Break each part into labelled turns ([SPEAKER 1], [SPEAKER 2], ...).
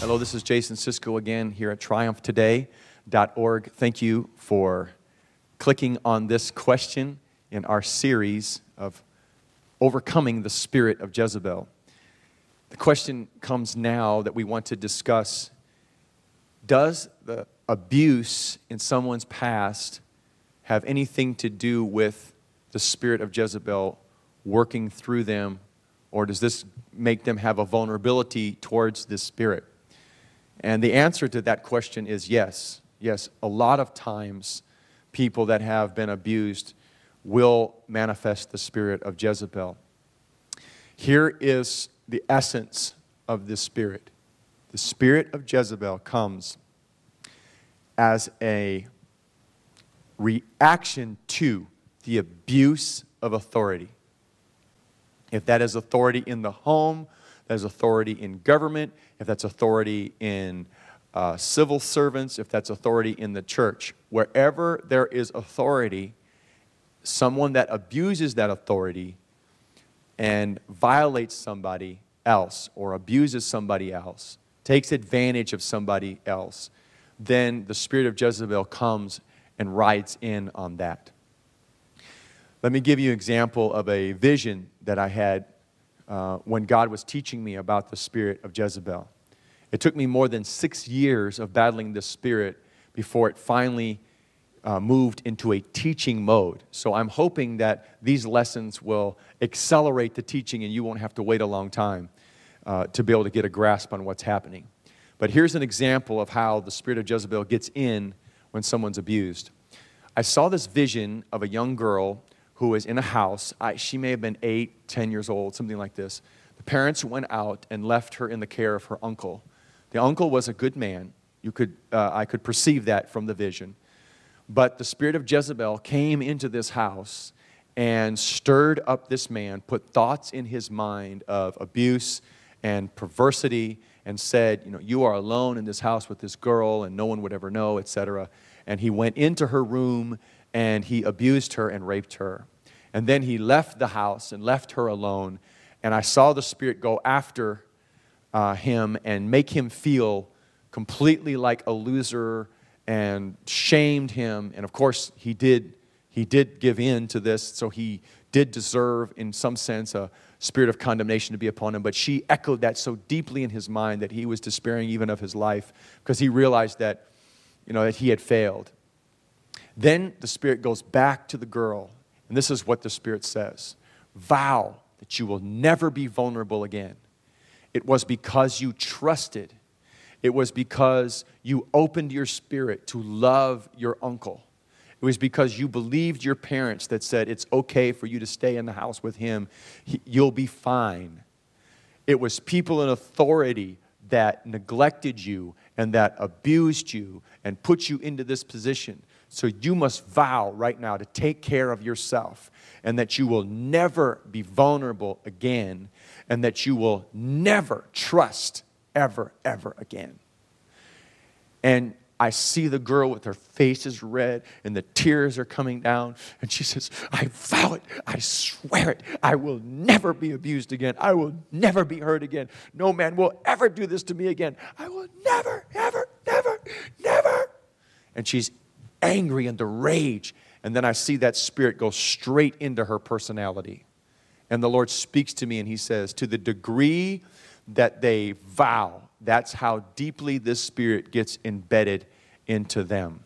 [SPEAKER 1] Hello, this is Jason Sisko again here at triumphtoday.org. Thank you for clicking on this question in our series of overcoming the spirit of Jezebel. The question comes now that we want to discuss Does the abuse in someone's past have anything to do with the spirit of Jezebel working through them, or does this make them have a vulnerability towards this spirit? And the answer to that question is yes. Yes, a lot of times people that have been abused will manifest the spirit of Jezebel. Here is the essence of this spirit the spirit of Jezebel comes as a reaction to the abuse of authority. If that is authority in the home, that is authority in government, if that's authority in uh, civil servants, if that's authority in the church. Wherever there is authority, someone that abuses that authority and violates somebody else or abuses somebody else, takes advantage of somebody else, then the spirit of Jezebel comes and rides in on that. Let me give you an example of a vision that I had uh, when God was teaching me about the spirit of Jezebel. It took me more than six years of battling this spirit before it finally uh, moved into a teaching mode. So I'm hoping that these lessons will accelerate the teaching and you won't have to wait a long time uh, to be able to get a grasp on what's happening. But here's an example of how the spirit of Jezebel gets in when someone's abused. I saw this vision of a young girl who was in a house. I, she may have been eight, ten years old, something like this. The parents went out and left her in the care of her uncle. The uncle was a good man. You could, uh, I could perceive that from the vision. But the spirit of Jezebel came into this house and stirred up this man, put thoughts in his mind of abuse and perversity, and said, You know, you are alone in this house with this girl, and no one would ever know, etc. And he went into her room and he abused her and raped her. And then he left the house and left her alone. And I saw the Spirit go after uh, him and make him feel completely like a loser and shamed him. And of course, he did, he did give in to this. So he did deserve, in some sense, a spirit of condemnation to be upon him. But she echoed that so deeply in his mind that he was despairing even of his life because he realized that, you know, that he had failed. Then the Spirit goes back to the girl and this is what the Spirit says Vow that you will never be vulnerable again. It was because you trusted, it was because you opened your spirit to love your uncle. It was because you believed your parents that said, It's okay for you to stay in the house with him, he, you'll be fine. It was people in authority that neglected you and that abused you and put you into this position so you must vow right now to take care of yourself and that you will never be vulnerable again and that you will never trust ever, ever again. And I see the girl with her face is red and the tears are coming down. And she says, I vow it. I swear it. I will never be abused again. I will never be hurt again. No man will ever do this to me again. I will never, ever, never, never. And she's angry and the rage. And then I see that spirit go straight into her personality. And the Lord speaks to me and He says, To the degree that they vow, that's how deeply this spirit gets embedded into them.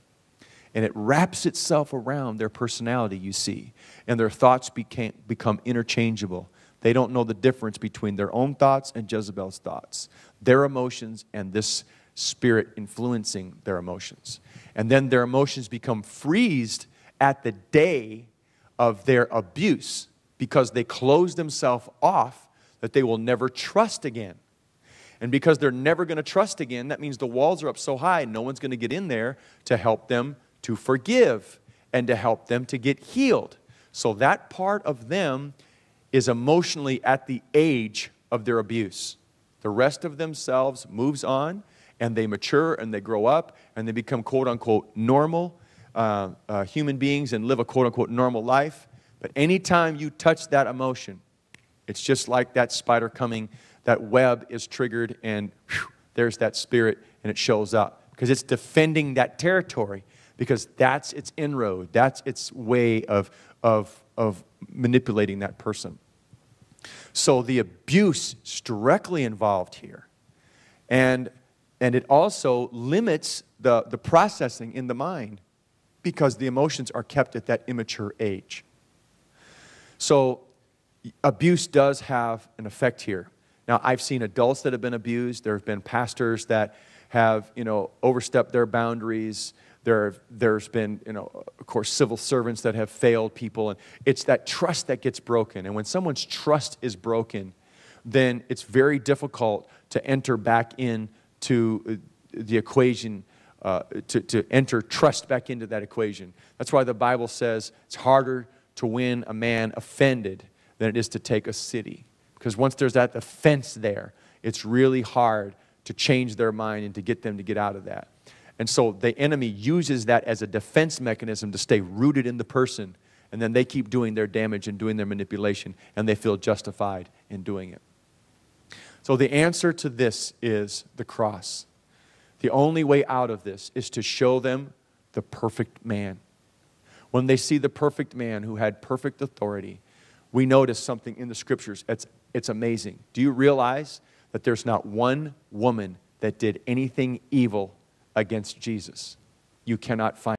[SPEAKER 1] And it wraps itself around their personality, you see, and their thoughts became, become interchangeable. They don't know the difference between their own thoughts and Jezebel's thoughts, their emotions and this spirit influencing their emotions. And then their emotions become freezed at the day of their abuse because they close themselves off that they will never trust again. And because they're never going to trust again, that means the walls are up so high, no one's going to get in there to help them to forgive and to help them to get healed. So that part of them is emotionally at the age of their abuse. The rest of themselves moves on and they mature and they grow up and they become quote unquote normal uh, uh, human beings and live a quote unquote normal life. But anytime you touch that emotion, it's just like that spider coming, that web is triggered, and whew, there's that spirit and it shows up because it's defending that territory because that's its inroad, that's its way of, of, of manipulating that person. So the abuse is directly involved here. And and it also limits the, the processing in the mind because the emotions are kept at that immature age. So abuse does have an effect here. Now, I've seen adults that have been abused. There have been pastors that have, you know, overstepped their boundaries. There, there's been, you know, of course, civil servants that have failed people. And it's that trust that gets broken. And when someone's trust is broken, then it's very difficult to enter back in to uh, the equation, uh, to, to enter trust back into that equation. That's why the Bible says it's harder to win a man offended than it is to take a city. Because once there's that offense there, it's really hard to change their mind and to get them to get out of that. And so the enemy uses that as a defense mechanism to stay rooted in the person. And then they keep doing their damage and doing their manipulation, and they feel justified in doing it. So the answer to this is the cross. The only way out of this is to show them the perfect man. When they see the perfect man who had perfect authority, we notice something in the scriptures. It's, it's amazing. Do you realize that there's not one woman that did anything evil against Jesus? You cannot find.